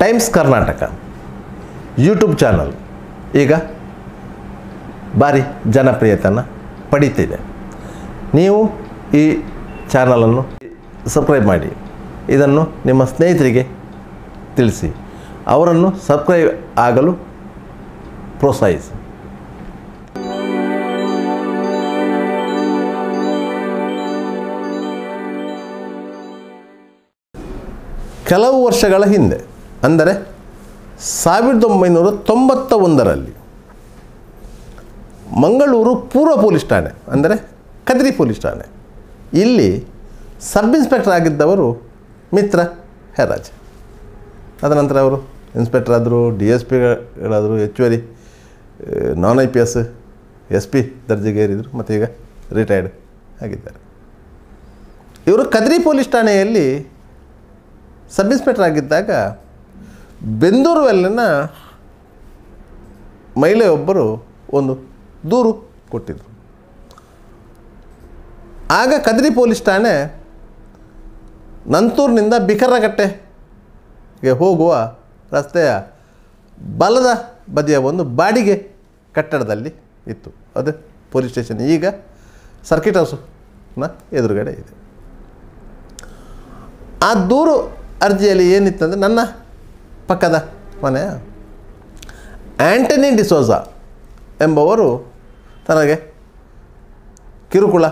times Karnataka YouTube channel ಈಗ ಭಾರಿ ಜನಪ್ರಿಯತೆಯನ್ನು ಪಡೀತಿದೆ ನೀವು ಈ ಚಾನಲನ್ನು ಸಬ್ಸ್ಕ್ರೈಬ್ ಮಾಡಿ ಇದನ್ನು ನಿಮ್ಮ ಸ್ನೇಹಿತರಿಗೆ ತಿಳಿಸಿ ಅವರನ್ನು ಸಬ್ಸ್ಕ್ರೈಬ್ ಆಗಲು ಪ್ರೋತ್ಸಾಹಿಸಿ ಕೆಲವು ವರ್ಷಗಳ ಹಿಂದೆ ಅಂದರೆ ಸಾವಿರದ ಒಂಬೈನೂರ ತೊಂಬತ್ತ ಒಂದರಲ್ಲಿ ಮಂಗಳೂರು ಪೂರ್ವ ಪೊಲೀಸ್ ಠಾಣೆ ಅಂದರೆ ಕದ್ರಿ ಪೊಲೀಸ್ ಠಾಣೆ ಇಲ್ಲಿ ಸಬ್ ಇನ್ಸ್ಪೆಕ್ಟರ್ ಆಗಿದ್ದವರು ಮಿತ್ರ ಹೆರಾಜ್ ಅದನಂತರ ಅವರು ಇನ್ಸ್ಪೆಕ್ಟರ್ ಆದರು ಡಿ ಎಸ್ ಪಿಗಳಾದರು ಹೆಚ್ಚುವರಿ non I P S S P ದರ್ಜೆಗೇರಿದರು ಮತ್ತು ಈಗ ರಿಟೈರ್ಡ್ ಆಗಿದ್ದಾರೆ ಇವರು ಕದ್ರಿ ಪೊಲೀಸ್ ಠಾಣೆಯಲ್ಲಿ ಸಬ್ ಇನ್ಸ್ಪೆಕ್ಟರ್ ಆಗಿದ್ದಾಗ ಬೆಂದೂರು ವೆಲ್ನ ಮಹಿಳೆಯೊಬ್ಬರು ಒಂದು ದೂರು ಕೊಟ್ಟಿದ್ದರು ಆಗ ಕದ್ರಿ ಪೊಲೀಸ್ ಠಾಣೆ ನಂತೂರಿನಿಂದ ಬಿಕರಗಟ್ಟೆಗೆ ಹೋಗುವ ರಸ್ತೆಯ ಬಲದ ಬದಿಯ ಒಂದು ಬಾಡಿಗೆ ಕಟ್ಟಡದಲ್ಲಿ ಇತ್ತು ಅದು ಪೊಲೀಸ್ ಸ್ಟೇಷನ್ ಈಗ ಸರ್ಕಿಟ್ ಹೌಸ್ನ ಎದುರುಗಡೆ ಇದೆ ಆ ದೂರು ಅರ್ಜಿಯಲ್ಲಿ ಏನಿತ್ತಂದರೆ ನನ್ನ ಪಕ್ಕದ ಮನೆ ಆ್ಯಂಟನಿ ಡಿಸೋಜಾ ಎಂಬವರು ತನಗೆ ಕಿರುಕುಳ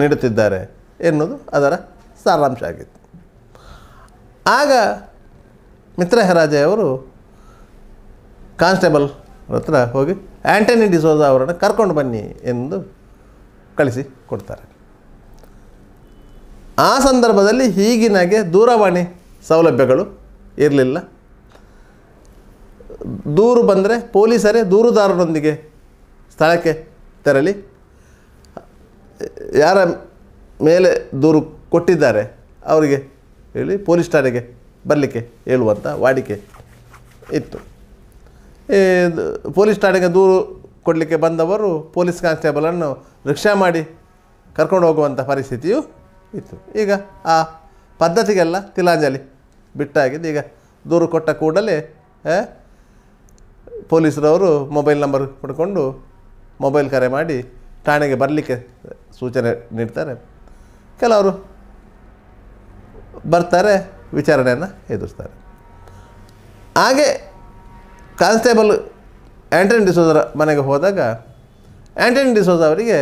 ನೀಡುತ್ತಿದ್ದಾರೆ ಎನ್ನುವುದು ಅದರ ಸಾರಾಂಶ ಆಗಿತ್ತು ಆಗ ಮಿತ್ರ ಹೆರಾಜೆಯವರು ಕಾನ್ಸ್ಟೇಬಲ್ ಹತ್ರ ಹೋಗಿ ಆ್ಯಂಟನಿ ಡಿಸೋಜ ಅವರನ್ನು ಕರ್ಕೊಂಡು ಬನ್ನಿ ಎಂದು ಕಳಿಸಿ ಕೊಡ್ತಾರೆ ಆ ಸಂದರ್ಭದಲ್ಲಿ ಈಗಿನಾಗೆ ದೂರವಾಣಿ ಸೌಲಭ್ಯಗಳು ಇರಲಿಲ್ಲ ದೂರು ಬಂದರೆ ಪೊಲೀಸರೇ ದೂರುದಾರರೊಂದಿಗೆ ಸ್ಥಳಕ್ಕೆ ತೆರಳಿ ಯಾರ ಮೇಲೆ ದೂರು ಕೊಟ್ಟಿದ್ದಾರೆ ಅವರಿಗೆ ಹೇಳಿ ಪೊಲೀಸ್ ಠಾಣೆಗೆ ಬರಲಿಕ್ಕೆ ಹೇಳುವಂಥ ವಾಡಿಕೆ ಇತ್ತು ಪೊಲೀಸ್ ಠಾಣೆಗೆ ದೂರು ಕೊಡಲಿಕ್ಕೆ ಬಂದವರು ಪೊಲೀಸ್ ಕಾನ್ಸ್ಟೇಬಲನ್ನು ರಿಕ್ಷಾ ಮಾಡಿ ಕರ್ಕೊಂಡು ಹೋಗುವಂಥ ಪರಿಸ್ಥಿತಿಯು ಇತ್ತು ಈಗ ಆ ಪದ್ಧತಿಗೆಲ್ಲ ತಿಲಾಂಜಲಿ ಬಿಟ್ಟಾಗಿದ್ದು ಈಗ ದೂರು ಕೊಟ್ಟ ಕೂಡಲೇ ಪೊಲೀಸರವರು ಮೊಬೈಲ್ ನಂಬರ್ ಕೊಡ್ಕೊಂಡು ಮೊಬೈಲ್ ಕರೆ ಮಾಡಿ ಠಾಣೆಗೆ ಬರಲಿಕ್ಕೆ ಸೂಚನೆ ನೀಡ್ತಾರೆ ಕೆಲವರು ಬರ್ತಾರೆ ವಿಚಾರಣೆಯನ್ನು ಎದುರಿಸ್ತಾರೆ ಹಾಗೆ ಕಾನ್ಸ್ಟೇಬಲ್ ಆ್ಯಂಟನಿ ಡಿಸೋಜರ ಮನೆಗೆ ಹೋದಾಗ ಆ್ಯಂಟನಿ ಡಿಸೋಜ ಅವರಿಗೆ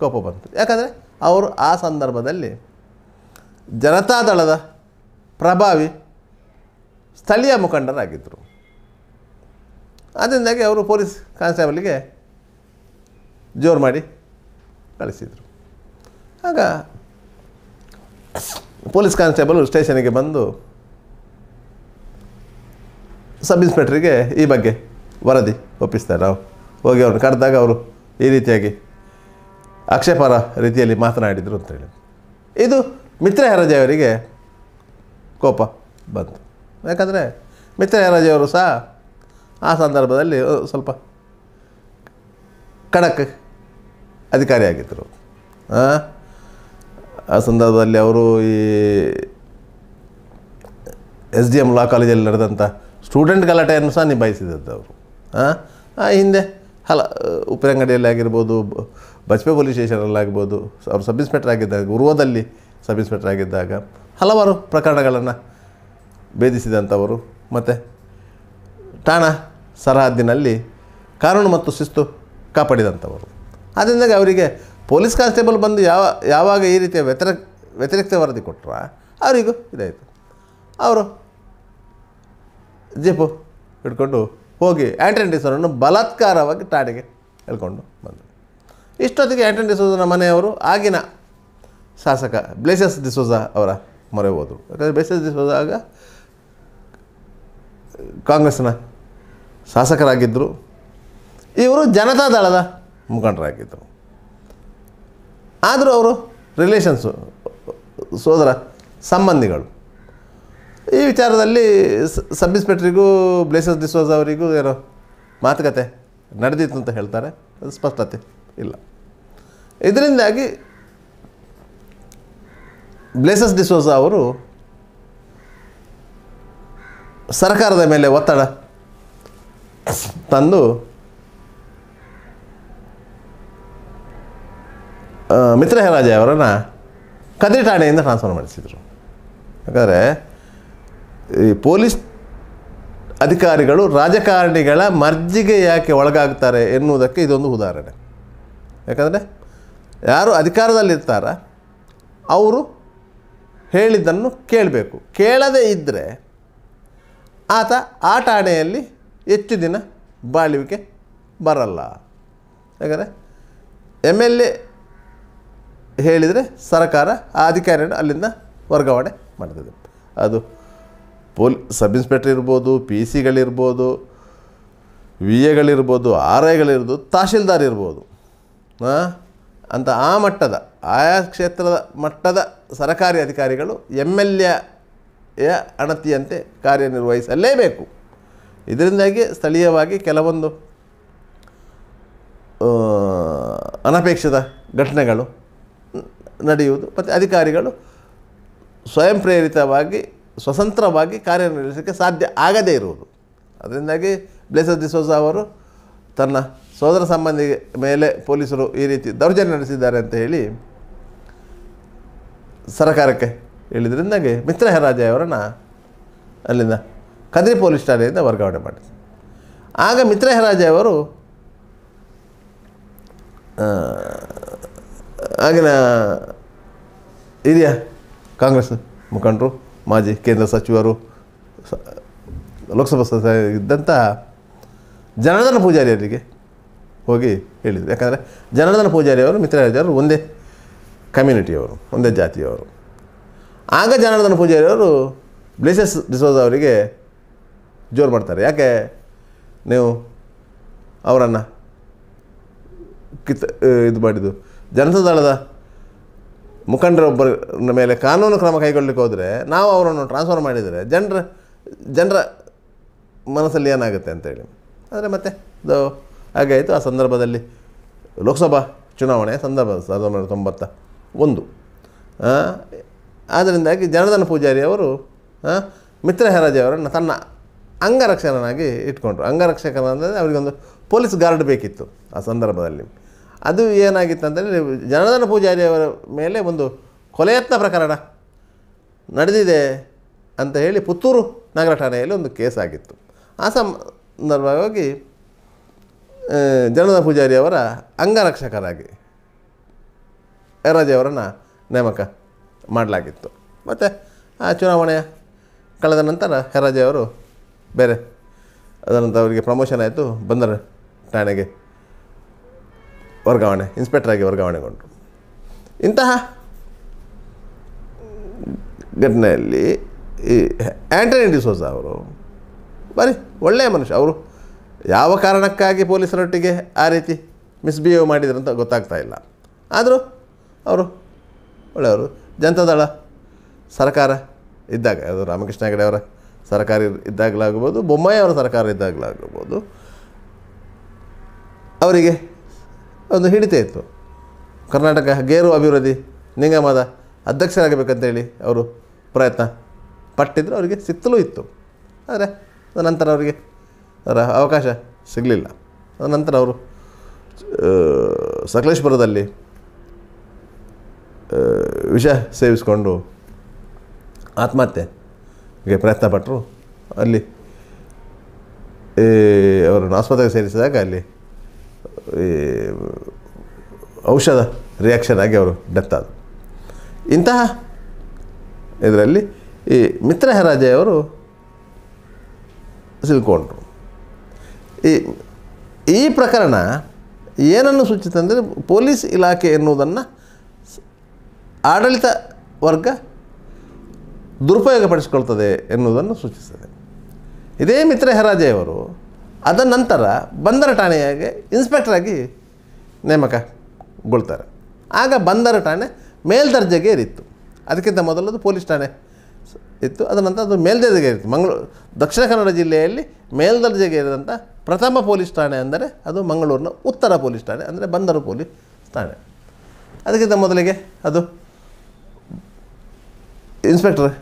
ಕೋಪ ಬಂತು ಯಾಕಂದರೆ ಅವರು ಆ ಸಂದರ್ಭದಲ್ಲಿ ಜನತಾದಳದ ಪ್ರಭಾವಿ ಸ್ಥಳೀಯ ಮುಖಂಡರಾಗಿದ್ದರು ಅದರಿಂದಾಗಿ ಅವರು ಪೊಲೀಸ್ ಕಾನ್ಸ್ಟೇಬಲ್ಗೆ ಜೋರು ಮಾಡಿ ಕಳಿಸಿದರು ಆಗ ಪೊಲೀಸ್ ಕಾನ್ಸ್ಟೇಬಲ್ ಸ್ಟೇಷನಿಗೆ ಬಂದು ಸಬ್ ಇನ್ಸ್ಪೆಕ್ಟ್ರಿಗೆ ಈ ಬಗ್ಗೆ ವರದಿ ಒಪ್ಪಿಸ್ತಾರೆ ನಾವು ಹೋಗಿ ಅವ್ರನ್ನ ಕರೆದಾಗ ಅವರು ಈ ರೀತಿಯಾಗಿ ಆಕ್ಷೇಪಾರ ರೀತಿಯಲ್ಲಿ ಮಾತನಾಡಿದರು ಅಂತೇಳಿ ಇದು ಮಿತ್ರ ಅವರಿಗೆ ಕೋಪ ಬಂತು ಯಾಕಂದರೆ ಮಿತ್ರ ಹೆರಾಜೆಯವರು ಸಹ ಆ ಸಂದರ್ಭದಲ್ಲಿ ಸ್ವಲ್ಪ ಕಣಕ್ ಅಧಿಕಾರಿಯಾಗಿದ್ದರು ಆ ಸಂದರ್ಭದಲ್ಲಿ ಅವರು ಈ ಎಸ್ ಡಿ ಎಮ್ ಲಾ ಕಾಲೇಜಲ್ಲಿ ನಡೆದಂಥ ಸ್ಟೂಡೆಂಟ್ ಗಲಾಟೆಯನ್ನು ಸಹ ನಿಭಾಯಿಸಿದದ್ದು ಅವರು ಆ ಹಿಂದೆ ಹಲ ಉಪ್ಪಿನಂಗಡಿಯಲ್ಲಿ ಆಗಿರ್ಬೋದು ಬಜ್ಪೆ ಪೊಲೀಸ್ ಸ್ಟೇಷನಲ್ಲಾಗ್ಬೋದು ಅವರು ಸಬ್ ಇನ್ಸ್ಪೆಕ್ಟರ್ ಆಗಿದ್ದಾಗ ಉರುವದಲ್ಲಿ ಸಬ್ ಇನ್ಸ್ಪೆಕ್ಟರ್ ಆಗಿದ್ದಾಗ ಹಲವಾರು ಪ್ರಕರಣಗಳನ್ನು ಭೇದಿಸಿದಂಥವರು ಮತ್ತು ಠಾಣಾ ಸರಹದ್ದಿನಲ್ಲಿ ಕಾನೂನು ಮತ್ತು ಶಿಸ್ತು ಕಾಪಾಡಿದಂಥವರು ಆದ್ದರಿಂದಾಗಿ ಅವರಿಗೆ ಪೊಲೀಸ್ ಕಾನ್ಸ್ಟೇಬಲ್ ಬಂದು ಯಾವ ಯಾವಾಗ ಈ ರೀತಿಯ ವ್ಯತಿರ ವ್ಯತಿರಿಕ್ತ ವರದಿ ಕೊಟ್ಟರೆ ಅವರಿಗೂ ಇದಾಯಿತು ಅವರು ಜೀಪು ಇಟ್ಕೊಂಡು ಹೋಗಿ ಆ್ಯಂಟನ್ ಡಿಸೋನನ್ನು ಬಲಾತ್ಕಾರವಾಗಿ ಠಾಣೆಗೆ ಹೇಳ್ಕೊಂಡು ಬಂದರು ಇಷ್ಟೊತ್ತಿಗೆ ಆ್ಯಂಟನ್ ಡಿಸೋಜನ ಮನೆಯವರು ಆಗಿನ ಶಾಸಕ ಬ್ಲೇಸಸ್ ಡಿಸೋಜ ಅವರ ಮೊರೆ ಹೋದರು ಯಾಕಂದರೆ ಬ್ಲೇಸಸ್ ಡಿಸೋಜ ಆಗ ಕಾಂಗ್ರೆಸ್ನ ಶಾಸಕರಾಗಿದ್ದರು ಇವರು ಜನತಾ ದಳದ ಮುಖಂಡರಾಗಿದ್ದರು ಆದರೂ ಅವರು ರಿಲೇಷನ್ಸು ಸೋದರ ಸಂಬಂಧಿಗಳು ಈ ವಿಚಾರದಲ್ಲಿ ಸಬ್ ಇನ್ಸ್ಪೆಕ್ಟ್ರಿಗೂ ಬ್ಲೇಸಸ್ ಡಿಸೋಸ್ ಅವರಿಗೂ ಏನೋ ಮಾತುಕತೆ ನಡೆದಿತ್ತು ಅಂತ ಹೇಳ್ತಾರೆ ಅದು ಸ್ಪಷ್ಟತೆ ಇಲ್ಲ ಇದರಿಂದಾಗಿ ಬ್ಲೇಸಸ್ ಡಿಸೋಜ ಅವರು ಸರ್ಕಾರದ ಮೇಲೆ ಒತ್ತಡ ತಂದು ಮಿತ್ರ ಅವರನ್ನು ಕದ್ರಿ ಠಾಣೆಯಿಂದ ಟ್ರಾನ್ಸ್ಫರ್ ಮಾಡಿಸಿದರು ಯಾಕಂದರೆ ಈ ಪೊಲೀಸ್ ಅಧಿಕಾರಿಗಳು ರಾಜಕಾರಣಿಗಳ ಮರ್ಜಿಗೆ ಯಾಕೆ ಒಳಗಾಗ್ತಾರೆ ಎನ್ನುವುದಕ್ಕೆ ಇದೊಂದು ಉದಾಹರಣೆ ಯಾಕಂದರೆ ಯಾರು ಅಧಿಕಾರದಲ್ಲಿರ್ತಾರ ಅವರು ಹೇಳಿದ್ದನ್ನು ಕೇಳಬೇಕು ಕೇಳದೇ ಇದ್ದರೆ ಆತ ಆ ಠಾಣೆಯಲ್ಲಿ ಹೆಚ್ಚು ದಿನ ಬಾಳುವಿಕೆ ಬರಲ್ಲ ಯಾಕಂದರೆ ಎಮ್ ಎಲ್ ಎ ಹೇಳಿದರೆ ಸರ್ಕಾರ ಆ ಅಧಿಕಾರಿಯನ್ನು ಅಲ್ಲಿಂದ ವರ್ಗಾವಣೆ ಮಾಡ್ತದೆ ಅದು ಪೋಲ್ ಸಬ್ ಇನ್ಸ್ಪೆಕ್ಟರ್ ಇರ್ಬೋದು ಪಿ ಸಿಗಳಿರ್ಬೋದು ವಿ ಎಗಳಿರ್ಬೋದು ಆರ್ ಐಗಳಿರ್ಬೋದು ತಹಶೀಲ್ದಾರ್ ಇರ್ಬೋದು ಅಂತ ಆ ಮಟ್ಟದ ಆಯಾ ಕ್ಷೇತ್ರದ ಮಟ್ಟದ ಸರಕಾರಿ ಅಧಿಕಾರಿಗಳು ಎಮ್ ಎಲ್ ಯ ಅಣತಿಯಂತೆ ಕಾರ್ಯನಿರ್ವಹಿಸಲೇಬೇಕು ಇದರಿಂದಾಗಿ ಸ್ಥಳೀಯವಾಗಿ ಕೆಲವೊಂದು ಅನಪೇಕ್ಷಿತ ಘಟನೆಗಳು ನಡೆಯುವುದು ಮತ್ತು ಅಧಿಕಾರಿಗಳು ಸ್ವಯಂ ಪ್ರೇರಿತವಾಗಿ ಸ್ವತಂತ್ರವಾಗಿ ಕಾರ್ಯನಿರ್ವಹಿಸೋಕ್ಕೆ ಸಾಧ್ಯ ಆಗದೇ ಇರುವುದು ಅದರಿಂದಾಗಿ ಬ್ಲೇಸರ್ ಡಿಸೋಸ ಅವರು ತನ್ನ ಸೋದರ ಸಂಬಂಧಿ ಮೇಲೆ ಪೊಲೀಸರು ಈ ರೀತಿ ದೌರ್ಜನ್ಯ ನಡೆಸಿದ್ದಾರೆ ಅಂತ ಹೇಳಿ ಸರಕಾರಕ್ಕೆ ಹೇಳಿದ್ರಿಂದಾಗಿ ಮಿತ್ರ ಹೆರಾಜಯ್ಯವರನ್ನು ಅಲ್ಲಿಂದ ಕದ್ರಿ ಪೊಲೀಸ್ ಠಾಣೆಯಿಂದ ವರ್ಗಾವಣೆ ಮಾಡಿದ್ರು ಆಗ ಮಿತ್ರ ಅವರು ಆಗಿನ ಹಿರಿಯ ಕಾಂಗ್ರೆಸ್ ಮುಖಂಡರು ಮಾಜಿ ಕೇಂದ್ರ ಸಚಿವರು ಲೋಕಸಭಾ ಇದ್ದಂಥ ಜನಾರ್ದನ ಪೂಜಾರಿ ಹೋಗಿ ಹೇಳಿದರು ಯಾಕಂದರೆ ಜನಾರ್ದನ ಪೂಜಾರಿ ಅವರು ಅವರು ಒಂದೇ ಕಮ್ಯುನಿಟಿಯವರು ಒಂದೇ ಜಾತಿಯವರು ಆಗ ಜನಾರ್ದನ ಪೂಜಾರಿ ಅವರು ಬ್ಲೇಸಸ್ ಡಿಸೋಜ್ ಅವರಿಗೆ ಜೋರು ಮಾಡ್ತಾರೆ ಯಾಕೆ ನೀವು ಅವರನ್ನು ಕಿತ್ ಇದು ಮಾಡಿದ್ದು ಜನತಾ ದಳದ ಮುಖಂಡರೊಬ್ಬರ ಮೇಲೆ ಕಾನೂನು ಕ್ರಮ ಕೈಗೊಳ್ಳಲಿಕ್ಕೆ ಹೋದರೆ ನಾವು ಅವರನ್ನು ಟ್ರಾನ್ಸ್ಫರ್ ಮಾಡಿದರೆ ಜನರ ಜನರ ಮನಸ್ಸಲ್ಲಿ ಏನಾಗುತ್ತೆ ಅಂತೇಳಿ ಆದರೆ ಮತ್ತೆ ಇದು ಹಾಗೆ ಆಯಿತು ಆ ಸಂದರ್ಭದಲ್ಲಿ ಲೋಕಸಭಾ ಚುನಾವಣೆ ಸಂದರ್ಭ ಸಾವಿರದ ಒಂಬೈನೂರ ತೊಂಬತ್ತ ಒಂದು ಆದ್ದರಿಂದಾಗಿ ಜನಾರ್ದನ ಪೂಜಾರಿ ಅವರು ಮಿತ್ರ ಹೆರಾಜಿ ಅವರನ್ನು ತನ್ನ ಅಂಗರಕ್ಷಕನಾಗಿ ಇಟ್ಕೊಂಡ್ರು ಅಂಗರಕ್ಷಕನ ಅಂದರೆ ಅವರಿಗೊಂದು ಪೊಲೀಸ್ ಗಾರ್ಡ್ ಬೇಕಿತ್ತು ಆ ಸಂದರ್ಭದಲ್ಲಿ ಅದು ಏನಾಗಿತ್ತು ಅಂತಂದರೆ ಜನಾರ್ದನ ಪೂಜಾರಿಯವರ ಮೇಲೆ ಒಂದು ಕೊಲೆಯತ್ನ ಪ್ರಕರಣ ನಡೆದಿದೆ ಅಂತ ಹೇಳಿ ಪುತ್ತೂರು ನಗರ ಠಾಣೆಯಲ್ಲಿ ಒಂದು ಕೇಸ್ ಆಗಿತ್ತು ಆ ಸಂದರ್ಭವಾಗಿ ಜನಾರ್ದನ ಪೂಜಾರಿಯವರ ಅಂಗರಕ್ಷಕರಾಗಿ ಅವರನ್ನು ನೇಮಕ ಮಾಡಲಾಗಿತ್ತು ಮತ್ತು ಆ ಚುನಾವಣೆಯ ಕಳೆದ ನಂತರ ಹೆರಾಜೆಯವರು ಬೇರೆ ಅದರಂತ ಅವರಿಗೆ ಪ್ರಮೋಷನ್ ಆಯಿತು ಬಂದರೆ ಠಾಣೆಗೆ ವರ್ಗಾವಣೆ ಇನ್ಸ್ಪೆಕ್ಟ್ರಾಗಿ ವರ್ಗಾವಣೆಗೊಂಡರು ಇಂತಹ ಘಟನೆಯಲ್ಲಿ ಈ ಆ್ಯಂಟನಿ ಡಿಸೋಸ ಅವರು ಬರೀ ಒಳ್ಳೆಯ ಮನುಷ್ಯ ಅವರು ಯಾವ ಕಾರಣಕ್ಕಾಗಿ ಪೊಲೀಸರೊಟ್ಟಿಗೆ ಆ ರೀತಿ ಮಿಸ್ಬಿಹೇವ್ ಮಾಡಿದ್ರಂತ ಗೊತ್ತಾಗ್ತಾ ಇಲ್ಲ ಆದರೂ ಅವರು ಒಳ್ಳೆಯವರು ಜನತಾದಳ ಸರ್ಕಾರ ಇದ್ದಾಗ ಅದು ರಾಮಕೃಷ್ಣ ಹೆಗಡೆ ಅವರ ಸರ್ಕಾರ ಇದ್ದಾಗಲಾಗ್ಬೋದು ಬೊಮ್ಮಾಯಿ ಅವರ ಸರ್ಕಾರ ಇದ್ದಾಗಲಾಗ್ಬೋದು ಅವರಿಗೆ ಒಂದು ಹಿಡಿತ ಇತ್ತು ಕರ್ನಾಟಕ ಗೇರು ಅಭಿವೃದ್ಧಿ ನಿಗಮದ ಅಧ್ಯಕ್ಷರಾಗಬೇಕಂತೇಳಿ ಅವರು ಪ್ರಯತ್ನ ಪಟ್ಟಿದ್ದರು ಅವರಿಗೆ ಸಿಕ್ತಲೂ ಇತ್ತು ಆದರೆ ನಂತರ ಅವರಿಗೆ ಅದರ ಅವಕಾಶ ಸಿಗಲಿಲ್ಲ ನಂತರ ಅವರು ಸಕಲೇಶ್ಪುರದಲ್ಲಿ ವಿಷ ಸೇವಿಸಿಕೊಂಡು ಆತ್ಮಹತ್ಯೆ ಪ್ರಯತ್ನ ಪಟ್ಟರು ಅಲ್ಲಿ ಅವರನ್ನು ಆಸ್ಪತ್ರೆಗೆ ಸೇರಿಸಿದಾಗ ಅಲ್ಲಿ ಈ ಔಷಧ ರಿಯಾಕ್ಷನ್ ಆಗಿ ಅವರು ಡೆತ್ ಆದರು ಇಂತಹ ಇದರಲ್ಲಿ ಈ ಮಿತ್ರ ಹರಾಜೆಯವರು ಸಿಲ್ಕೊಂಡ್ರು ಈ ಈ ಪ್ರಕರಣ ಏನನ್ನು ಸೂಚಿತಂದರೆ ಅಂದರೆ ಪೊಲೀಸ್ ಇಲಾಖೆ ಎನ್ನುವುದನ್ನು ಆಡಳಿತ ವರ್ಗ ದುರುಪಯೋಗಪಡಿಸಿಕೊಳ್ತದೆ ಎನ್ನುವುದನ್ನು ಸೂಚಿಸ್ತದೆ ಇದೇ ಮಿತ್ರ ಹೆರಾಜೆಯವರು ಅದರ ನಂತರ ಬಂದರ ಠಾಣೆಯಾಗೆ ಇನ್ಸ್ಪೆಕ್ಟರಾಗಿ ನೇಮಕಗೊಳ್ತಾರೆ ಆಗ ಬಂದರ ಠಾಣೆ ಏರಿತ್ತು ಅದಕ್ಕಿಂತ ಮೊದಲದು ಪೊಲೀಸ್ ಠಾಣೆ ಇತ್ತು ಅದರ ನಂತರ ಅದು ಮೇಲ್ದರ್ಜೆಗೇರಿತ್ತು ಮಂಗಳೂರು ದಕ್ಷಿಣ ಕನ್ನಡ ಜಿಲ್ಲೆಯಲ್ಲಿ ಮೇಲ್ದರ್ಜೆಗೆ ಏರಿದಂಥ ಪ್ರಥಮ ಪೊಲೀಸ್ ಠಾಣೆ ಅಂದರೆ ಅದು ಮಂಗಳೂರಿನ ಉತ್ತರ ಪೊಲೀಸ್ ಠಾಣೆ ಅಂದರೆ ಬಂದರು ಪೊಲೀಸ್ ಠಾಣೆ ಅದಕ್ಕಿಂತ ಮೊದಲಿಗೆ ಅದು ಇನ್ಸ್ಪೆಕ್ಟರ್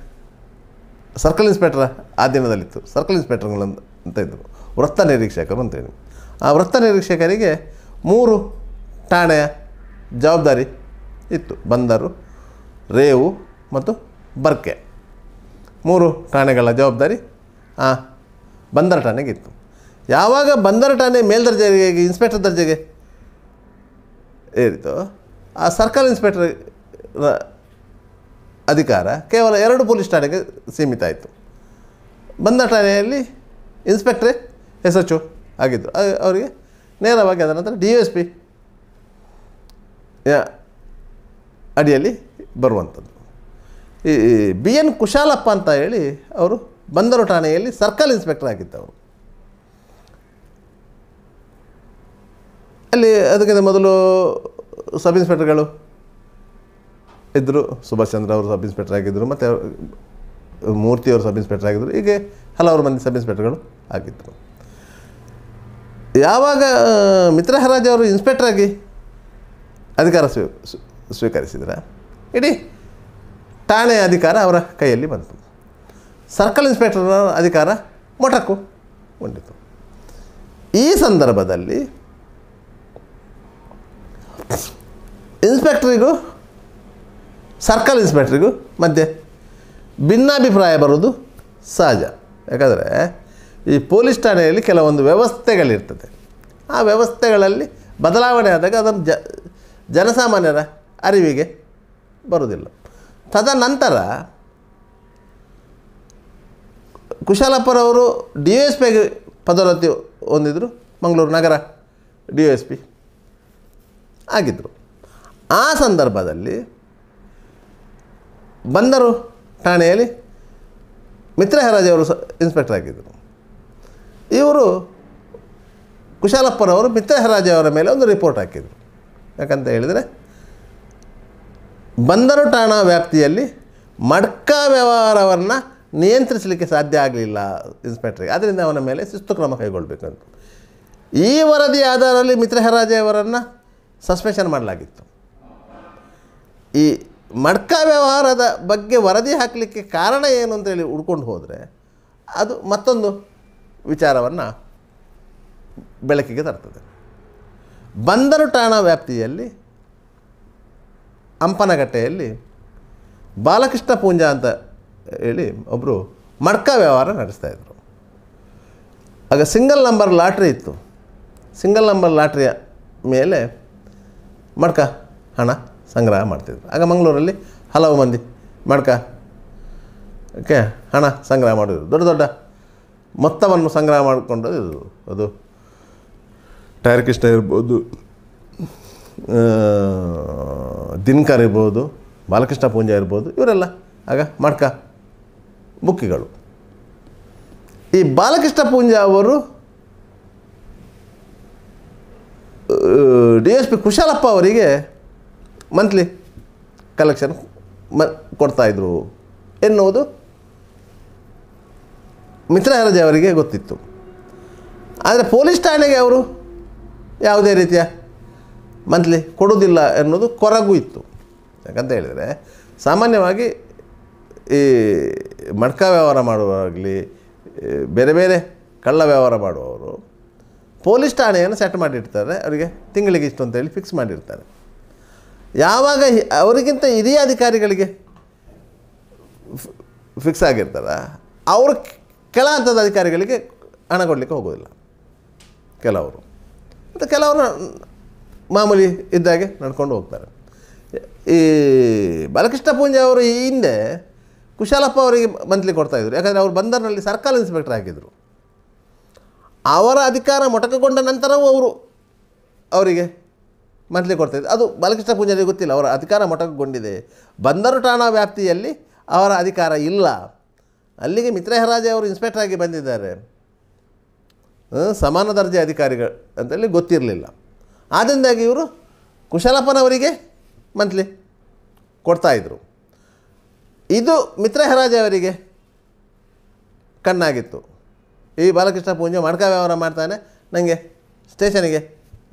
ಸರ್ಕಲ್ ಇನ್ಸ್ಪೆಕ್ಟರ್ ಆ ದಿನದಲ್ಲಿತ್ತು ಸರ್ಕಲ್ ಇನ್ಸ್ಪೆಕ್ಟರ್ಗಳು ಅಂತ ಇದ್ದರು ವೃತ್ತ ನಿರೀಕ್ಷಕರು ಅಂತೇಳಿ ಆ ವೃತ್ತ ನಿರೀಕ್ಷಕರಿಗೆ ಮೂರು ಠಾಣೆಯ ಜವಾಬ್ದಾರಿ ಇತ್ತು ಬಂದರು ರೇವು ಮತ್ತು ಬರ್ಕೆ ಮೂರು ಠಾಣೆಗಳ ಜವಾಬ್ದಾರಿ ಆ ಬಂದರ ಠಾಣೆಗೆ ಇತ್ತು ಯಾವಾಗ ಬಂದರ ಠಾಣೆ ಮೇಲ್ದರ್ಜೆಗೆ ಇನ್ಸ್ಪೆಕ್ಟರ್ ದರ್ಜೆಗೆ ಏರಿತೋ ಆ ಸರ್ಕಲ್ ಇನ್ಸ್ಪೆಕ್ಟರ್ ಅಧಿಕಾರ ಕೇವಲ ಎರಡು ಪೊಲೀಸ್ ಠಾಣೆಗೆ ಸೀಮಿತ ಆಯಿತು ಬಂದ ಠಾಣೆಯಲ್ಲಿ ಇನ್ಸ್ಪೆಕ್ಟ್ರೇ ಎಸ್ ಎಚ್ ಓ ಆಗಿದ್ದರು ಅವರಿಗೆ ನೇರವಾಗಿ ಅದರ ನಂತರ ಡಿ ಎಸ್ ಪಿ ಅಡಿಯಲ್ಲಿ ಬರುವಂಥದ್ದು ಈ ಬಿ ಎನ್ ಕುಶಾಲಪ್ಪ ಅಂತ ಹೇಳಿ ಅವರು ಬಂದರು ಠಾಣೆಯಲ್ಲಿ ಸರ್ಕಲ್ ಇನ್ಸ್ಪೆಕ್ಟರ್ ಆಗಿದ್ದವರು ಅಲ್ಲಿ ಅದಕ್ಕಿಂತ ಮೊದಲು ಸಬ್ ಇನ್ಸ್ಪೆಕ್ಟರ್ಗಳು ಇದ್ದರು ಸುಭಾಷ್ ಚಂದ್ರ ಅವರು ಸಬ್ ಇನ್ಸ್ಪೆಕ್ಟರ್ ಆಗಿದ್ದರು ಮತ್ತು ಮೂರ್ತಿ ಅವರು ಸಬ್ ಇನ್ಸ್ಪೆಕ್ಟರ್ ಆಗಿದ್ದರು ಹೀಗೆ ಹಲವಾರು ಮಂದಿ ಸಬ್ ಇನ್ಸ್ಪೆಕ್ಟರ್ಗಳು ಆಗಿದ್ದರು ಯಾವಾಗ ಮಿತ್ರಹರಾಜ್ ಅವರು ಅವರು ಇನ್ಸ್ಪೆಕ್ಟ್ರಾಗಿ ಅಧಿಕಾರ ಸ್ವೀ ಸ್ವೀಕರಿಸಿದರೆ ಇಡೀ ಠಾಣೆ ಅಧಿಕಾರ ಅವರ ಕೈಯಲ್ಲಿ ಬಂತು ಸರ್ಕಲ್ ಇನ್ಸ್ಪೆಕ್ಟರ್ ಅಧಿಕಾರ ಮೊಟಕು ಉಂಡಿತು ಈ ಸಂದರ್ಭದಲ್ಲಿ ಇನ್ಸ್ಪೆಕ್ಟ್ರಿಗೂ ಸರ್ಕಲ್ ಇನ್ಸ್ಪೆಕ್ಟ್ರಿಗೂ ಮಧ್ಯೆ ಭಿನ್ನಾಭಿಪ್ರಾಯ ಬರೋದು ಸಹಜ ಯಾಕಂದರೆ ಈ ಪೊಲೀಸ್ ಠಾಣೆಯಲ್ಲಿ ಕೆಲವೊಂದು ವ್ಯವಸ್ಥೆಗಳಿರ್ತದೆ ಆ ವ್ಯವಸ್ಥೆಗಳಲ್ಲಿ ಬದಲಾವಣೆ ಆದಾಗ ಅದನ್ನು ಜ ಜನಸಾಮಾನ್ಯರ ಅರಿವಿಗೆ ಬರುವುದಿಲ್ಲ ತದನಂತರ ಕುಶಾಲಪ್ಪರವರು ಡಿ ಎಸ್ ಪಿಗೆ ಪದೋನ್ನತಿ ಹೊಂದಿದ್ದರು ಮಂಗಳೂರು ನಗರ ಡಿ ಎಸ್ ಪಿ ಆಗಿದ್ದರು ಆ ಸಂದರ್ಭದಲ್ಲಿ ಬಂದರು ಠಾಣೆಯಲ್ಲಿ ಮಿತ್ರ ಹರಾಜವರು ಸ ಇನ್ಸ್ಪೆಕ್ಟರ್ ಆಗಿದ್ದರು ಇವರು ಕುಶಾಲಪ್ಪನವರು ಮಿತ್ರ ಹರಾಜವರ ಮೇಲೆ ಒಂದು ರಿಪೋರ್ಟ್ ಹಾಕಿದರು ಯಾಕಂತ ಹೇಳಿದರೆ ಬಂದರು ಠಾಣಾ ವ್ಯಾಪ್ತಿಯಲ್ಲಿ ಮಡ್ಕ ವ್ಯವಹಾರವನ್ನು ನಿಯಂತ್ರಿಸಲಿಕ್ಕೆ ಸಾಧ್ಯ ಆಗಲಿಲ್ಲ ಇನ್ಸ್ಪೆಕ್ಟ್ರಿಗೆ ಅದರಿಂದ ಅವನ ಮೇಲೆ ಶಿಸ್ತು ಕ್ರಮ ಕೈಗೊಳ್ಳಬೇಕಂತ ಈ ವರದಿ ಆಧಾರದಲ್ಲಿ ಮಿತ್ರ ಹರಾಜೆಯವರನ್ನು ಸಸ್ಪೆನ್ಷನ್ ಮಾಡಲಾಗಿತ್ತು ಈ ಮಡ್ಕ ವ್ಯವಹಾರದ ಬಗ್ಗೆ ವರದಿ ಹಾಕಲಿಕ್ಕೆ ಕಾರಣ ಏನು ಅಂತೇಳಿ ಹುಡ್ಕೊಂಡು ಹೋದರೆ ಅದು ಮತ್ತೊಂದು ವಿಚಾರವನ್ನು ಬೆಳಕಿಗೆ ತರ್ತದೆ ಬಂದರು ಠಾಣಾ ವ್ಯಾಪ್ತಿಯಲ್ಲಿ ಹಂಪನಗಟ್ಟೆಯಲ್ಲಿ ಬಾಲಕೃಷ್ಣ ಪೂಂಜಾ ಅಂತ ಹೇಳಿ ಒಬ್ಬರು ಮಡ್ಕ ವ್ಯವಹಾರ ನಡೆಸ್ತಾಯಿದ್ರು ಆಗ ಸಿಂಗಲ್ ನಂಬರ್ ಲಾಟ್ರಿ ಇತ್ತು ಸಿಂಗಲ್ ನಂಬರ್ ಲಾಟ್ರಿಯ ಮೇಲೆ ಮಡ್ಕ ಹಣ ಸಂಗ್ರಹ ಮಾಡ್ತಿದ್ರು ಆಗ ಮಂಗಳೂರಲ್ಲಿ ಹಲವು ಮಂದಿ ಮಡ್ಕ ಓಕೆ ಹಣ ಸಂಗ್ರಹ ಮಾಡಿದ್ರು ದೊಡ್ಡ ದೊಡ್ಡ ಮೊತ್ತವನ್ನು ಸಂಗ್ರಹ ಮಾಡಿಕೊಂಡು ಅದು ಟೈರ್ ಕೃಷ್ಣ ಇರ್ಬೋದು ದಿನಕರ್ ಇರ್ಬೋದು ಬಾಲಕೃಷ್ಣ ಪೂಂಜಾ ಇರ್ಬೋದು ಇವರೆಲ್ಲ ಆಗ ಮಡ್ಕ ಬುಕ್ಕಿಗಳು ಈ ಬಾಲಕೃಷ್ಣ ಪೂಂಜಾ ಅವರು ಡಿ ಎಸ್ ಪಿ ಕುಶಾಲಪ್ಪ ಅವರಿಗೆ ಮಂತ್ಲಿ ಕಲೆಕ್ಷನ್ ಮ ಕೊಡ್ತಾಯಿದ್ರು ಎನ್ನುವುದು ಮಿತ್ರ ಅವರಿಗೆ ಗೊತ್ತಿತ್ತು ಆದರೆ ಪೊಲೀಸ್ ಠಾಣೆಗೆ ಅವರು ಯಾವುದೇ ರೀತಿಯ ಮಂತ್ಲಿ ಕೊಡೋದಿಲ್ಲ ಎನ್ನುವುದು ಕೊರಗು ಇತ್ತು ಯಾಕಂತ ಹೇಳಿದರೆ ಸಾಮಾನ್ಯವಾಗಿ ಈ ಮಡ್ಕ ವ್ಯವಹಾರ ಮಾಡುವಾಗಲಿ ಬೇರೆ ಬೇರೆ ಕಳ್ಳ ವ್ಯವಹಾರ ಮಾಡುವವರು ಪೊಲೀಸ್ ಠಾಣೆಯನ್ನು ಸೆಟ್ ಮಾಡಿರ್ತಾರೆ ಅವರಿಗೆ ತಿಂಗಳಿಗೆ ಇಷ್ಟು ಅಂತೇಳಿ ಫಿಕ್ಸ್ ಮಾಡಿರ್ತಾರೆ ಯಾವಾಗ ಅವರಿಗಿಂತ ಹಿರಿಯ ಅಧಿಕಾರಿಗಳಿಗೆ ಫಿಕ್ಸ್ ಆಗಿರ್ತಾರೆ ಅವರು ಕೆಳ ಹಂತದ ಅಧಿಕಾರಿಗಳಿಗೆ ಹಣ ಕೊಡಲಿಕ್ಕೆ ಹೋಗೋದಿಲ್ಲ ಕೆಲವರು ಮತ್ತು ಕೆಲವರು ಮಾಮೂಲಿ ಇದ್ದಾಗೆ ನಡ್ಕೊಂಡು ಹೋಗ್ತಾರೆ ಈ ಬಾಲಕೃಷ್ಣ ಪೂಂಜೆ ಅವರು ಈ ಹಿಂದೆ ಕುಶಾಲಪ್ಪ ಅವರಿಗೆ ಮಂತ್ಲಿ ಕೊಡ್ತಾಯಿದ್ರು ಯಾಕಂದರೆ ಅವರು ಬಂದರ್ನಲ್ಲಿ ಸರ್ಕಲ್ ಇನ್ಸ್ಪೆಕ್ಟರ್ ಆಗಿದ್ದರು ಅವರ ಅಧಿಕಾರ ಮೊಟಕಗೊಂಡ ನಂತರವೂ ಅವರು ಅವರಿಗೆ ಮಂತ್ಲಿ ಕೊಡ್ತಾ ಅದು ಬಾಲಕೃಷ್ಣ ಪೂಜಾರಿ ಗೊತ್ತಿಲ್ಲ ಅವರ ಅಧಿಕಾರ ಮೊಟಕಗೊಂಡಿದೆ ಬಂದರು ಠಾಣಾ ವ್ಯಾಪ್ತಿಯಲ್ಲಿ ಅವರ ಅಧಿಕಾರ ಇಲ್ಲ ಅಲ್ಲಿಗೆ ಮಿತ್ರಹರಾಜೆ ಅವರು ಇನ್ಸ್ಪೆಕ್ಟರ್ ಆಗಿ ಬಂದಿದ್ದಾರೆ ಸಮಾನ ದರ್ಜೆ ಅಧಿಕಾರಿಗಳು ಅಂತೇಳಿ ಗೊತ್ತಿರಲಿಲ್ಲ ಆದ್ದರಿಂದಾಗಿ ಇವರು ಕುಶಲಪ್ಪನವರಿಗೆ ಮಂತ್ಲಿ ಕೊಡ್ತಾಯಿದ್ರು ಇದು ಮಿತ್ರಹರಾಜೆ ಅವರಿಗೆ ಕಣ್ಣಾಗಿತ್ತು ಈ ಬಾಲಕೃಷ್ಣ ಪೂಜೆ ಮಾಡ್ಕಾವ್ಯವಹಾರ ಮಾಡ್ತಾನೆ ನನಗೆ ಸ್ಟೇಷನಿಗೆ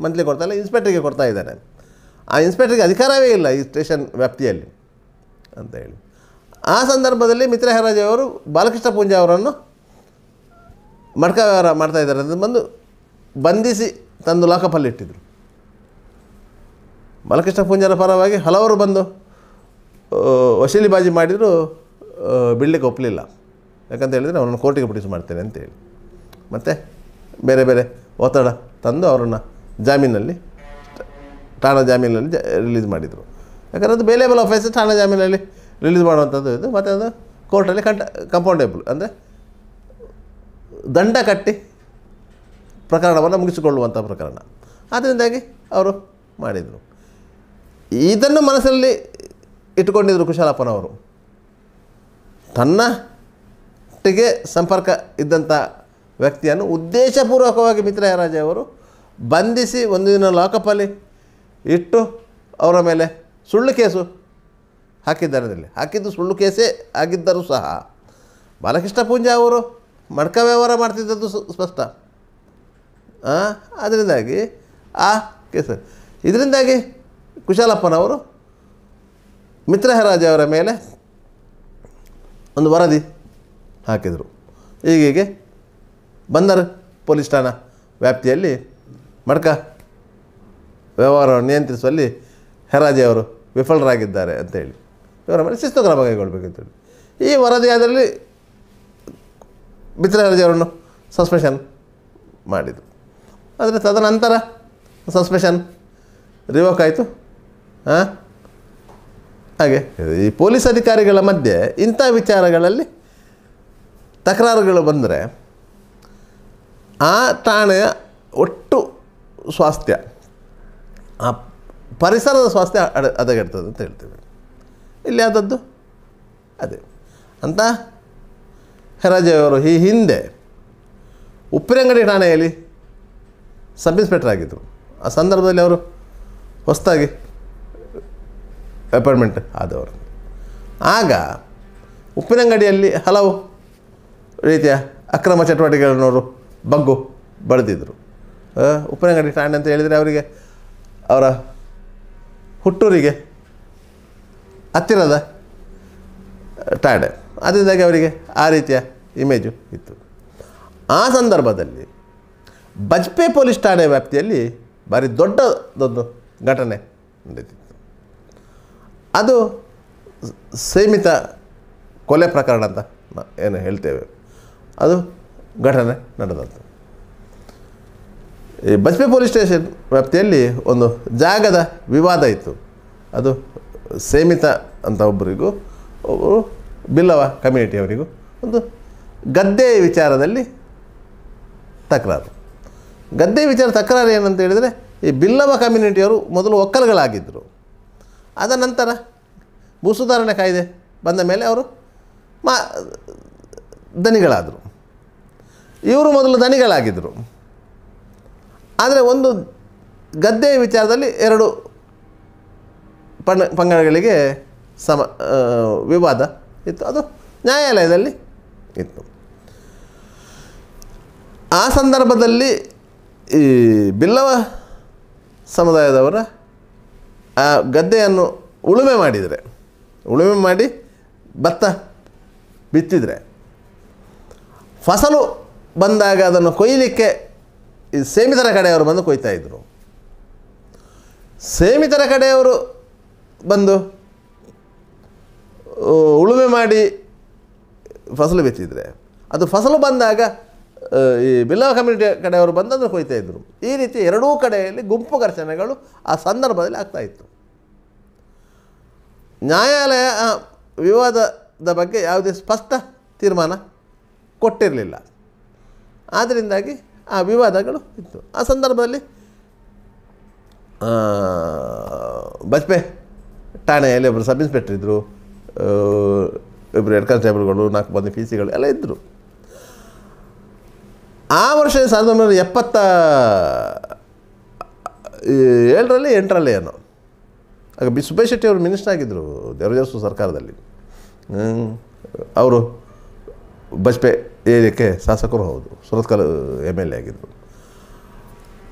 ಮಂತ್ಲಿ ಕೊಡ್ತಾ ಇಲ್ಲ ಇನ್ಸ್ಪೆಕ್ಟ್ರಿಗೆ ಕೊಡ್ತಾ ಇದ್ದಾರೆ ಆ ಇನ್ಸ್ಪೆಕ್ಟ್ರಿಗೆ ಅಧಿಕಾರವೇ ಇಲ್ಲ ಈ ಸ್ಟೇಷನ್ ವ್ಯಾಪ್ತಿಯಲ್ಲಿ ಅಂತ ಹೇಳಿ ಆ ಸಂದರ್ಭದಲ್ಲಿ ಮಿತ್ರ ಅವರು ಬಾಲಕೃಷ್ಣ ಪೂಂಜಾ ಅವರನ್ನು ಮಡ್ಕ ವ್ಯವಹಾರ ಮಾಡ್ತಾ ಇದ್ದಾರೆ ಅದು ಬಂದು ಬಂಧಿಸಿ ತಂದು ಇಟ್ಟಿದ್ರು ಬಾಲಕೃಷ್ಣ ಪೂಂಜರ ಪರವಾಗಿ ಹಲವರು ಬಂದು ವಶೀಲಿಬಾಜಿ ಮಾಡಿದರೂ ಬಿಡಲಿಕ್ಕೆ ಒಪ್ಪಲಿಲ್ಲ ಯಾಕಂತ ಹೇಳಿದರೆ ಅವರನ್ನು ಕೋರ್ಟಿಗೆ ಪ್ರೊಡ್ಯೂಸ್ ಮಾಡ್ತೇನೆ ಅಂತೇಳಿ ಮತ್ತು ಬೇರೆ ಬೇರೆ ಒತ್ತಡ ತಂದು ಅವರನ್ನು ಜಾಮೀನಲ್ಲಿ ಠಾಣಾ ಜಾಮೀನಲ್ಲಿ ಜ ರಿಲೀಸ್ ಮಾಡಿದರು ಯಾಕಂದರೆ ಅದು ಬೇಲೇಬಲ್ ಅಫೆನ್ಸ್ ಠಾಣಾ ಜಾಮೀನಲ್ಲಿ ರಿಲೀಸ್ ಮಾಡುವಂಥದ್ದು ಇದು ಮತ್ತು ಅದು ಕೋರ್ಟಲ್ಲಿ ಕಂಟ ಕಂಪೌಂಡೇಬಲ್ ಅಂದರೆ ದಂಡ ಕಟ್ಟಿ ಪ್ರಕರಣವನ್ನು ಮುಗಿಸಿಕೊಳ್ಳುವಂಥ ಪ್ರಕರಣ ಅದರಿಂದಾಗಿ ಅವರು ಮಾಡಿದರು ಇದನ್ನು ಮನಸ್ಸಲ್ಲಿ ಇಟ್ಟುಕೊಂಡಿದ್ದರು ಕುಶಾಲಪ್ಪನವರು ತನ್ನ ಸಂಪರ್ಕ ಇದ್ದಂಥ ವ್ಯಕ್ತಿಯನ್ನು ಉದ್ದೇಶಪೂರ್ವಕವಾಗಿ ಮಿತ್ರ ಅವರು ಬಂಧಿಸಿ ಒಂದು ದಿನ ಲಾಕಪ್ಪಲ್ಲಿ ಇಟ್ಟು ಅವರ ಮೇಲೆ ಸುಳ್ಳು ಕೇಸು ಹಾಕಿದ್ದಾರೆ ಅದರಲ್ಲಿ ಹಾಕಿದ್ದು ಸುಳ್ಳು ಕೇಸೇ ಆಗಿದ್ದರೂ ಸಹ ಬಾಲಕೃಷ್ಣ ಪೂಂಜಾ ಅವರು ಮಡ್ಕ ವ್ಯವಹಾರ ಮಾಡ್ತಿದ್ದದ್ದು ಸ್ಪಷ್ಟ ಅದರಿಂದಾಗಿ ಆ ಕೇಸ ಇದರಿಂದಾಗಿ ಕುಶಾಲಪ್ಪನವರು ಅವರ ಮೇಲೆ ಒಂದು ವರದಿ ಹಾಕಿದರು ಈಗೀಗೆ ಬಂದರು ಪೊಲೀಸ್ ಠಾಣಾ ವ್ಯಾಪ್ತಿಯಲ್ಲಿ ಮಡ್ಕ ವ್ಯವಹಾರವನ್ನು ನಿಯಂತ್ರಿಸುವಲ್ಲಿ ಹೆರಾಜಿಯವರು ವಿಫಲರಾಗಿದ್ದಾರೆ ಅಂತೇಳಿ ಇವರ ಮೇಲೆ ಶಿಸ್ತು ಕ್ರಮ ಕೈಗೊಳ್ಬೇಕಂತೇಳಿ ಈ ವರದಿಯಾದಲ್ಲಿ ಅವರನ್ನು ಸಸ್ಪೆಷನ್ ಮಾಡಿದರು ಆದರೆ ತದನಂತರ ಸಸ್ಪೆಷನ್ ರಿವೋಕ್ ಆಯಿತು ಹಾಂ ಹಾಗೆ ಈ ಪೊಲೀಸ್ ಅಧಿಕಾರಿಗಳ ಮಧ್ಯೆ ಇಂಥ ವಿಚಾರಗಳಲ್ಲಿ ತಕರಾರುಗಳು ಬಂದರೆ ಆ ಠಾಣೆಯ ಒಟ್ಟು ಸ್ವಾಸ್ಥ್ಯ ಆ ಪರಿಸರದ ಸ್ವಾಸ್ಥ್ಯ ಅಡ ಹದಗೆಡ್ತದೆ ಅಂತ ಹೇಳ್ತೀವಿ ಇಲ್ಲಿ ಆದದ್ದು ಅದೇ ಅಂತ ಹೆರಾಜೆಯವರು ಈ ಹಿಂದೆ ಉಪ್ಪಿನಂಗಡಿ ಠಾಣೆಯಲ್ಲಿ ಸಬ್ ಇನ್ಸ್ಪೆಕ್ಟರ್ ಆಗಿದ್ದರು ಆ ಸಂದರ್ಭದಲ್ಲಿ ಅವರು ಹೊಸದಾಗಿ ಅಪಾಯಿಂಟ್ಮೆಂಟ್ ಆದವರು ಆಗ ಉಪ್ಪಿನಂಗಡಿಯಲ್ಲಿ ಹಲವು ರೀತಿಯ ಅಕ್ರಮ ಚಟುವಟಿಕೆಗಳನ್ನವರು ಬಗ್ಗು ಬಳಿದಿದ್ದರು ಉಪ್ಪಿನಂಗಡಿ ಠಾಣೆ ಅಂತ ಹೇಳಿದರೆ ಅವರಿಗೆ ಅವರ ಹುಟ್ಟೂರಿಗೆ ಹತ್ತಿರದ ಠಾಣೆ ಅದರಿಂದಾಗಿ ಅವರಿಗೆ ಆ ರೀತಿಯ ಇಮೇಜು ಇತ್ತು ಆ ಸಂದರ್ಭದಲ್ಲಿ ಬಜ್ಪೆ ಪೊಲೀಸ್ ಠಾಣೆ ವ್ಯಾಪ್ತಿಯಲ್ಲಿ ಭಾರಿ ದೊಡ್ಡದೊಂದು ಘಟನೆ ನಡೆದಿತ್ತು ಅದು ಸೀಮಿತ ಕೊಲೆ ಪ್ರಕರಣ ಅಂತ ಏನು ಹೇಳ್ತೇವೆ ಅದು ಘಟನೆ ನಡೆದಂಥ ಈ ಬಜ್ಪೆ ಪೊಲೀಸ್ ಸ್ಟೇಷನ್ ವ್ಯಾಪ್ತಿಯಲ್ಲಿ ಒಂದು ಜಾಗದ ವಿವಾದ ಇತ್ತು ಅದು ಸೇಮಿತ ಅಂತ ಒಬ್ಬರಿಗೂ ಒಬ್ಬರು ಬಿಲ್ಲವ ಕಮ್ಯುನಿಟಿಯವರಿಗೂ ಒಂದು ಗದ್ದೆ ವಿಚಾರದಲ್ಲಿ ತಕರಾರು ಗದ್ದೆ ವಿಚಾರ ತಕರಾರು ಏನಂತ ಹೇಳಿದರೆ ಈ ಬಿಲ್ಲವ ಕಮ್ಯುನಿಟಿಯವರು ಮೊದಲು ಒಕ್ಕಲುಗಳಾಗಿದ್ದರು ಅದ ನಂತರ ಭೂಸುಧಾರಣೆ ಕಾಯ್ದೆ ಬಂದ ಮೇಲೆ ಅವರು ಮಾ ದನಿಗಳಾದರು ಇವರು ಮೊದಲು ದನಿಗಳಾಗಿದ್ದರು ಆದರೆ ಒಂದು ಗದ್ದೆಯ ವಿಚಾರದಲ್ಲಿ ಎರಡು ಪಣ ಪಂಗಡಗಳಿಗೆ ಸಮ ವಿವಾದ ಇತ್ತು ಅದು ನ್ಯಾಯಾಲಯದಲ್ಲಿ ಇತ್ತು ಆ ಸಂದರ್ಭದಲ್ಲಿ ಈ ಬಿಲ್ಲವ ಸಮುದಾಯದವರ ಆ ಗದ್ದೆಯನ್ನು ಉಳುಮೆ ಮಾಡಿದರೆ ಉಳುಮೆ ಮಾಡಿ ಭತ್ತ ಬಿತ್ತಿದರೆ ಫಸಲು ಬಂದಾಗ ಅದನ್ನು ಕೊಯ್ಲಿಕ್ಕೆ ಈ ಸೇಮಿತರ ಕಡೆಯವರು ಬಂದು ಕೊಯ್ತಾ ಇದ್ದರು ಸೇಮಿತರ ಕಡೆಯವರು ಬಂದು ಉಳುಮೆ ಮಾಡಿ ಫಸಲು ಬಿತ್ತಿದರೆ ಅದು ಫಸಲು ಬಂದಾಗ ಈ ಬಿಲ್ಲವ ಕಮ್ಯುನಿಟಿ ಕಡೆಯವರು ಬಂದಂದ್ರೆ ಕೊಯ್ತಾ ಇದ್ದರು ಈ ರೀತಿ ಎರಡೂ ಕಡೆಯಲ್ಲಿ ಗುಂಪು ಘರ್ಷಣೆಗಳು ಆ ಸಂದರ್ಭದಲ್ಲಿ ಇತ್ತು ನ್ಯಾಯಾಲಯ ವಿವಾದದ ಬಗ್ಗೆ ಯಾವುದೇ ಸ್ಪಷ್ಟ ತೀರ್ಮಾನ ಕೊಟ್ಟಿರಲಿಲ್ಲ ಆದ್ದರಿಂದಾಗಿ ಆ ವಿವಾದಗಳು ಇತ್ತು ಆ ಸಂದರ್ಭದಲ್ಲಿ ಬಜ್ಪೆ ಠಾಣೆಯಲ್ಲಿ ಒಬ್ಬರು ಸಬ್ ಇನ್ಸ್ಪೆಕ್ಟರ್ ಇದ್ದರು ಇಬ್ಬರು ಹೆಡ್ ಕಾನ್ಸ್ಟೇಬಲ್ಗಳು ನಾಲ್ಕು ಮಂದಿ ಪಿ ಸಿಗಳು ಎಲ್ಲ ಇದ್ದರು ಆ ವರ್ಷ ಸಾವಿರದ ಒಂಬೈನೂರ ಎಪ್ಪತ್ತ ಏಳರಲ್ಲಿ ಎಂಟರಲ್ಲಿ ಏನು ಆಗ ಬಿ ಸುಭಾಷ್ ಶೆಟ್ಟಿ ಅವರು ಮಿನಿಸ್ಟರ್ ಆಗಿದ್ದರು ದೇವರಾಜ ಸರ್ಕಾರದಲ್ಲಿ ಅವರು ಬಜ್ಪೆ ಏರಿಯಕ್ಕೆ ಶಾಸಕರು ಹೌದು ಸುರತ್ಕಲ್ ಎಮ್ ಎಲ್ ಎ ಆಗಿದ್ದರು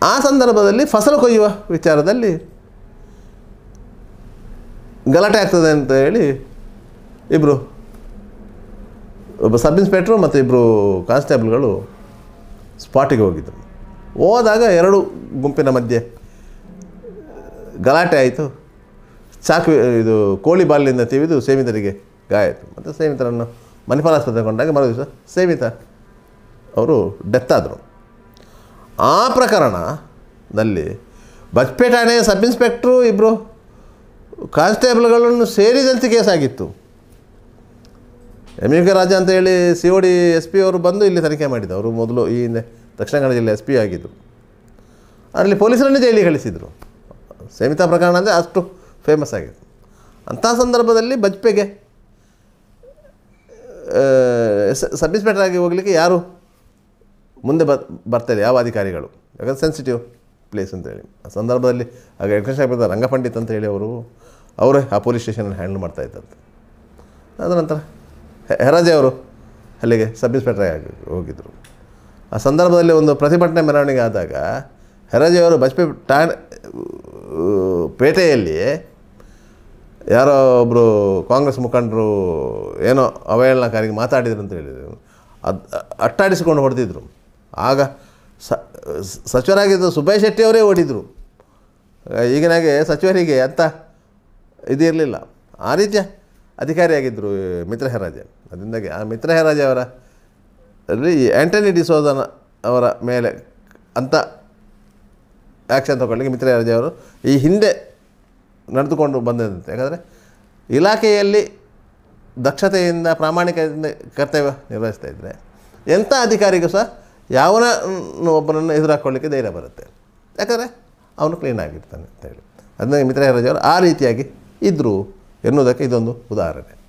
ಆ ಸಂದರ್ಭದಲ್ಲಿ ಫಸಲು ಕೊಯ್ಯುವ ವಿಚಾರದಲ್ಲಿ ಗಲಾಟೆ ಆಗ್ತದೆ ಅಂತ ಹೇಳಿ ಇಬ್ಬರು ಒಬ್ಬ ಸಬ್ ಇನ್ಸ್ಪೆಕ್ಟ್ರು ಮತ್ತು ಇಬ್ಬರು ಕಾನ್ಸ್ಟೇಬಲ್ಗಳು ಸ್ಪಾಟಿಗೆ ಹೋಗಿದ್ದರು ಹೋದಾಗ ಎರಡು ಗುಂಪಿನ ಮಧ್ಯೆ ಗಲಾಟೆ ಆಯಿತು ಚಾಕು ಇದು ಕೋಳಿ ಬಾಲಿನಿಂದ ತಿವಿದು ಸೇಮಿತರಿಗೆ ಗಾಯಿತು ಆಯಿತು ಮತ್ತು ಸೇಮಿತರನ್ನು ಮಣಿಪಾಲ್ ಆಸ್ಪತ್ರೆ ಕೊಂಡಾಗ ಮರು ದಿವಸ ಸೇವಿತ ಅವರು ಡೆತ್ ಆದರು ಆ ಪ್ರಕರಣದಲ್ಲಿ ಬಜ್ಪೆ ಠಾಣೆಯ ಸಬ್ ಇನ್ಸ್ಪೆಕ್ಟ್ರು ಇಬ್ಬರು ಕಾನ್ಸ್ಟೇಬಲ್ಗಳನ್ನು ಸೇರಿದಂತೆ ಕೇಸಾಗಿತ್ತು ಎಮ್ ಯು ಕೆ ರಾಜ ಅಂತ ಹೇಳಿ C O D S P ಅವರು ಬಂದು ಇಲ್ಲಿ ತನಿಖೆ ಮಾಡಿದ್ದು ಅವರು ಮೊದಲು ಈ ಹಿಂದೆ ದಕ್ಷಿಣ ಕನ್ನಡ ಜಿಲ್ಲೆ ಎಸ್ ಪಿ ಆಗಿದ್ದರು ಅದರಲ್ಲಿ ಪೊಲೀಸರನ್ನೇ ಜೈಲಿಗೆ ಕಳಿಸಿದರು ಸೇಮಿತಾ ಪ್ರಕರಣ ಅಂದರೆ ಅಷ್ಟು ಫೇಮಸ್ ಆಗಿತ್ತು ಅಂಥ ಸಂದರ್ಭದಲ್ಲಿ ಬಜ್ಪೆಗೆ ಇನ್ಸ್ಪೆಕ್ಟರ್ ಆಗಿ ಹೋಗಲಿಕ್ಕೆ ಯಾರು ಮುಂದೆ ಬ ಬರ್ತಾರೆ ಯಾವ ಅಧಿಕಾರಿಗಳು ಯಾಕಂದ್ರೆ ಸೆನ್ಸಿಟಿವ್ ಪ್ಲೇಸ್ ಅಂತೇಳಿ ಆ ಸಂದರ್ಭದಲ್ಲಿ ಆಗ ವೆಂಕಟೇಶ್ವರ ರಂಗಪಂಡಿತ್ ಅಂತ ಹೇಳಿ ಅವರು ಅವರೇ ಆ ಪೊಲೀಸ್ ಸ್ಟೇಷನನ್ನು ಹ್ಯಾಂಡಲ್ ಮಾಡ್ತಾ ಇದ್ದಂತೆ ಅದ ನಂತರ ಹೆರಾಜೆ ಅವರು ಅಲ್ಲಿಗೆ ಇನ್ಸ್ಪೆಕ್ಟರ್ ಆಗಿ ಹೋಗಿದ್ದರು ಆ ಸಂದರ್ಭದಲ್ಲಿ ಒಂದು ಪ್ರತಿಭಟನೆ ಮೆರವಣಿಗೆ ಆದಾಗ ಅವರು ಬಜ್ಪೆ ಟಾಣ ಪೇಟೆಯಲ್ಲಿ ಯಾರೋ ಒಬ್ಬರು ಕಾಂಗ್ರೆಸ್ ಮುಖಂಡರು ಏನೋ ಅವಹೇಳನಕಾರಿಗೆ ಮಾತಾಡಿದ್ರು ಅಂತ ಹೇಳಿದರು ಅದು ಅಟ್ಟಾಡಿಸಿಕೊಂಡು ಹೊಡೆದಿದ್ರು ಆಗ ಸ ಸಚಿವರಾಗಿದ್ದ ಸುಭಾಷ್ ಶೆಟ್ಟಿ ಅವರೇ ಓಡಿದರು ಈಗಿನಾಗೆ ಸಚಿವರಿಗೆ ಅಂತ ಇದಿರಲಿಲ್ಲ ಆ ರೀತಿಯ ಅಧಿಕಾರಿಯಾಗಿದ್ದರು ಮಿತ್ರ ಹೆರಾಜ ಅದರಿಂದಾಗಿ ಆ ಮಿತ್ರ ಹೆರಾಜ ಅವರ ಆ್ಯಂಟನಿ ಡಿಸೋದನ ಅವರ ಮೇಲೆ ಅಂತ ಆ್ಯಕ್ಷನ್ ತಗೊಳ್ಳಿಕ್ಕೆ ಮಿತ್ರ ಹೆರಾಜ ಅವರು ಈ ಹಿಂದೆ ನಡೆದುಕೊಂಡು ಬಂದಂತೆ ಯಾಕಂದರೆ ಇಲಾಖೆಯಲ್ಲಿ ದಕ್ಷತೆಯಿಂದ ಪ್ರಾಮಾಣಿಕತೆಯಿಂದ ಕರ್ತವ್ಯ ನಿರ್ವಹಿಸ್ತಾ ಇದ್ದರೆ ಎಂಥ ಅಧಿಕಾರಿಗೂ ಸಹ ಯಾವನ ಒಬ್ಬನನ್ನು ಎದುರಾಕೊಳ್ಳಿಕ್ಕೆ ಧೈರ್ಯ ಬರುತ್ತೆ ಯಾಕಂದರೆ ಅವನು ಕ್ಲೀನ್ ಆಗಿರ್ತಾನೆ ಅಂತೇಳಿ ಅದನ್ನ ಮಿತ್ರ ರಾಜವರು ಆ ರೀತಿಯಾಗಿ ಇದ್ದರು ಎನ್ನುವುದಕ್ಕೆ ಇದೊಂದು ಉದಾಹರಣೆ